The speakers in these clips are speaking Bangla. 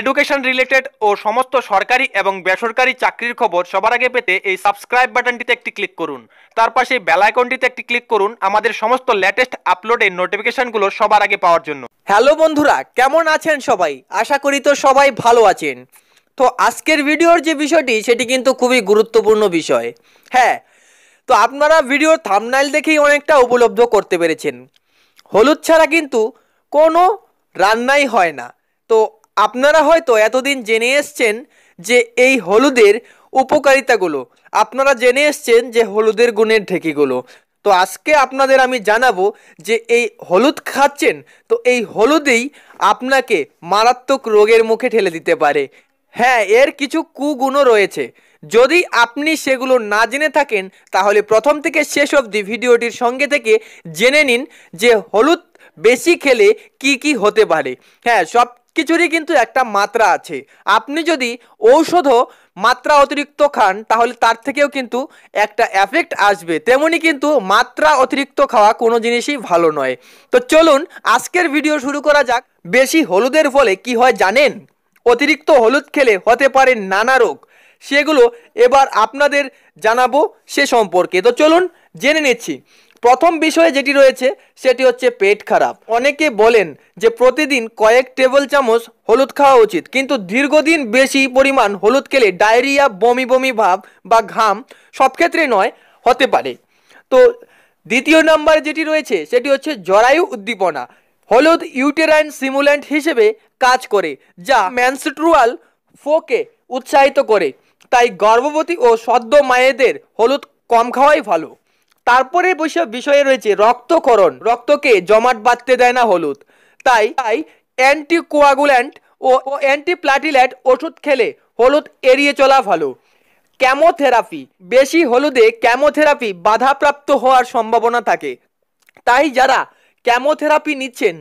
এডুকেশন রিলেটেড ও সমস্ত সরকারি এবং বেসরকারি চাকরির খবর সবার আগে পেতে এই সাবস্ক্রাইব বাটনটিতে একটি ক্লিক করুন তার পাশে বেল আইকনটিতে একটি ক্লিক করুন আমাদের সমস্ত লেটেস্ট আপলোডের নোটিফিকেশনগুলো সবার আগে পাওয়ার জন্য হ্যালো বন্ধুরা কেমন আছেন সবাই আশা করি তো সবাই ভালো আছেন তো আজকের ভিডিওর যে বিষয়টি সেটি কিন্তু খুবই গুরুত্বপূর্ণ বিষয় হ্যাঁ তো আপনারা ভিডিওর থামনাইল দেখেই অনেকটা উপলব্ধ করতে পেরেছেন হলুদ ছাড়া কিন্তু কোনো রান্নাই হয় না তো আপনারা হয়তো এতদিন জেনে এসছেন যে এই হলুদের উপকারিতাগুলো আপনারা জেনে এসছেন যে হলুদের গুণের ঢেকিগুলো তো আজকে আপনাদের আমি জানাবো যে এই হলুদ খাচ্ছেন তো এই হলুদেই আপনাকে মারাত্মক রোগের মুখে ঠেলে দিতে পারে হ্যাঁ এর কিছু কুগুণও রয়েছে যদি আপনি সেগুলো না জেনে থাকেন তাহলে প্রথম থেকে শেষ অবধি ভিডিওটির সঙ্গে থেকে জেনে নিন যে হলুদ বেশি খেলে কি কি হতে পারে হ্যাঁ সব কিছুরই কিন্তু একটা মাত্রা আছে আপনি যদি ঔষধও মাত্রা অতিরিক্ত খান তাহলে তার থেকেও কিন্তু একটা এফেক্ট আসবে তেমনি কিন্তু মাত্রা অতিরিক্ত খাওয়া কোনো জিনিসই ভালো নয় তো চলুন আজকের ভিডিও শুরু করা যাক বেশি হলুদের ফলে কি হয় জানেন অতিরিক্ত হলুদ খেলে হতে পারে নানা রোগ সেগুলো এবার আপনাদের জানাবো সে সম্পর্কে তো চলুন জেনে নিচ্ছি প্রথম বিষয়ে যেটি রয়েছে সেটি হচ্ছে পেট খারাপ অনেকে বলেন যে প্রতিদিন কয়েক টেবিল চামচ হলুদ খাওয়া উচিত কিন্তু দীর্ঘদিন বেশি পরিমাণ হলুদ খেলে ডায়রিয়া বমি বমি ভাব বা ঘাম সব ক্ষেত্রে নয় হতে পারে তো দ্বিতীয় নাম্বার যেটি রয়েছে সেটি হচ্ছে জরায়ু উদ্দীপনা হলুদ ইউটেরাইন সিমুল্যান্ট হিসেবে কাজ করে যা ম্যানস্ট্রুয়াল ফোকে উৎসাহিত করে তাই গর্ভবতী ও সদ্য মায়েদের হলুদ কম খাওয়াই ভালো তারপরে বিষয়ে রয়েছে রক্তকরণ রক্তকে জমাট বাঁধতে দেয় না হলুদ তাই তাই কোয়াগুল্যান্ট ও অ্যান্টিপ্লাটিলেট ওষুধ খেলে হলুদ এড়িয়ে চলা ভালো ক্যামোথেরাপি বেশি হলুদে ক্যামোথেরাপি বাধাপ্রাপ্ত হওয়ার সম্ভাবনা থাকে তাই যারা ক্যামোথেরাপি নিচ্ছেন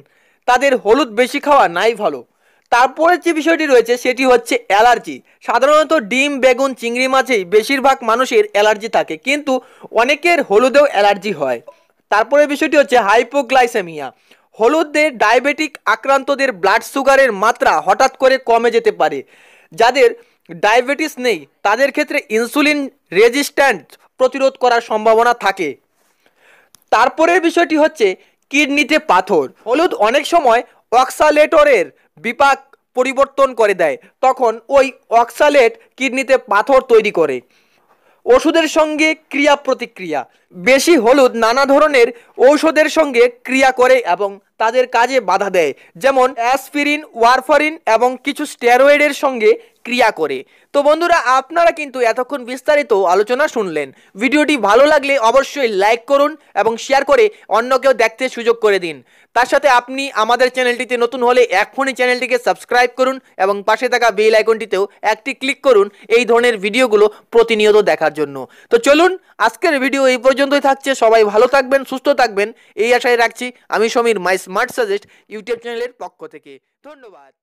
তাদের হলুদ বেশি খাওয়া নাই ভালো তারপরে যে বিষয়টি রয়েছে সেটি হচ্ছে অ্যালার্জি সাধারণত ডিম বেগুন চিংড়ি মাছেই বেশিরভাগ মানুষের অ্যালার্জি থাকে কিন্তু অনেকের হলুদেও অ্যালার্জি হয় তারপরে বিষয়টি হচ্ছে হাইপোগ্লাইসেমিয়া হলুদে ডায়াবেটিক আক্রান্তদের ব্লাড সুগারের মাত্রা হঠাৎ করে কমে যেতে পারে যাদের ডায়াবেটিস নেই তাদের ক্ষেত্রে ইনসুলিন রেজিস্ট্যান্ট প্রতিরোধ করার সম্ভাবনা থাকে তারপরের বিষয়টি হচ্ছে কিডনিতে পাথর হলুদ অনেক সময় অক্সালেটরের বিপাক পরিবর্তন করে দেয় তখন ওই অক্সালেট কিডনিতে পাথর তৈরি করে ওষুধের সঙ্গে ক্রিয়া প্রতিক্রিয়া বেশি হলুদ নানা ধরনের ঔষধের সঙ্গে ক্রিয়া করে এবং তাদের কাজে বাধা দেয় যেমন অ্যাসপিরিন ওয়ারফারিন এবং কিছু স্টেরয়েডের সঙ্গে ক্রিয়া করে তো বন্ধুরা আপনারা কিন্তু এতক্ষণ বিস্তারিত আলোচনা শুনলেন ভিডিওটি ভালো লাগলে অবশ্যই লাইক করুন এবং শেয়ার করে অন্য কেউ দেখতে সুযোগ করে দিন তার সাথে আপনি আমাদের চ্যানেলটিতে নতুন হলে এখনই চ্যানেলটিকে সাবস্ক্রাইব করুন এবং পাশে থাকা বেল আইকনটিতেও একটি ক্লিক করুন এই ধরনের ভিডিওগুলো প্রতিনিয়ত দেখার জন্য তো চলুন আজকের ভিডিও এই পর্যন্ত পর্যন্তই থাকছে সবাই ভালো থাকবেন সুস্থ থাকবেন এই আশায় রাখছি আমি Samir my smart suggest YouTube চ্যানেলের পক্ষ থেকে ধন্যবাদ